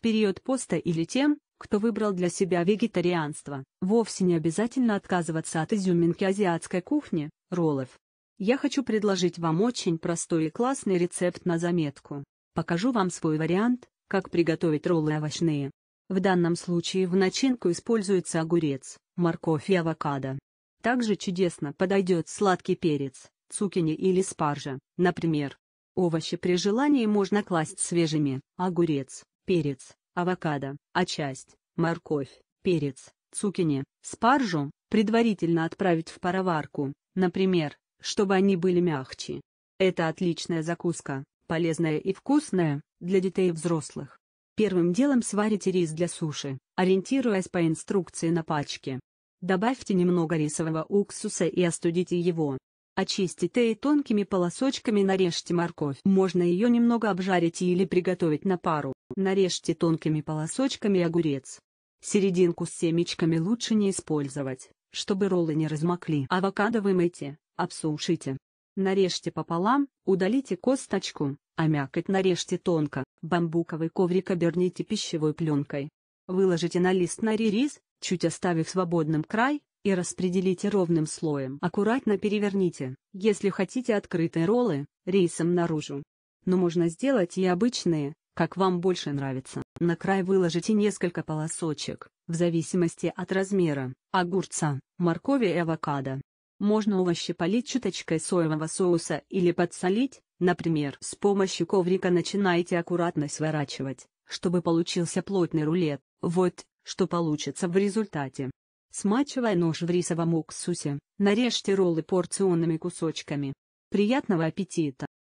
в период поста или тем, кто выбрал для себя вегетарианство. Вовсе не обязательно отказываться от изюминки азиатской кухни, роллов. Я хочу предложить вам очень простой и классный рецепт на заметку. Покажу вам свой вариант, как приготовить роллы овощные. В данном случае в начинку используется огурец, морковь и авокадо. Также чудесно подойдет сладкий перец, цукини или спаржа, например. Овощи при желании можно класть свежими, огурец, перец, авокадо, очасть, морковь, перец, цукини, спаржу, предварительно отправить в пароварку, например, чтобы они были мягче. Это отличная закуска, полезная и вкусная, для детей и взрослых. Первым делом сварите рис для суши, ориентируясь по инструкции на пачке. Добавьте немного рисового уксуса и остудите его. Очистите и тонкими полосочками нарежьте морковь. Можно ее немного обжарить или приготовить на пару. Нарежьте тонкими полосочками огурец. Серединку с семечками лучше не использовать, чтобы роллы не размокли. Авокадо вымойте, обсушите. Нарежьте пополам, удалите косточку, а мякоть нарежьте тонко. Бамбуковый коврик оберните пищевой пленкой. Выложите на лист на рис, чуть оставив свободным край, и распределите ровным слоем. Аккуратно переверните, если хотите открытые роллы, рисом наружу. Но можно сделать и обычные, как вам больше нравится. На край выложите несколько полосочек, в зависимости от размера, огурца, моркови и авокадо. Можно овощи полить чуточкой соевого соуса или подсолить, например, с помощью коврика начинайте аккуратно сворачивать, чтобы получился плотный рулет. Вот, что получится в результате. Смачивая нож в рисовом уксусе, нарежьте роллы порционными кусочками. Приятного аппетита!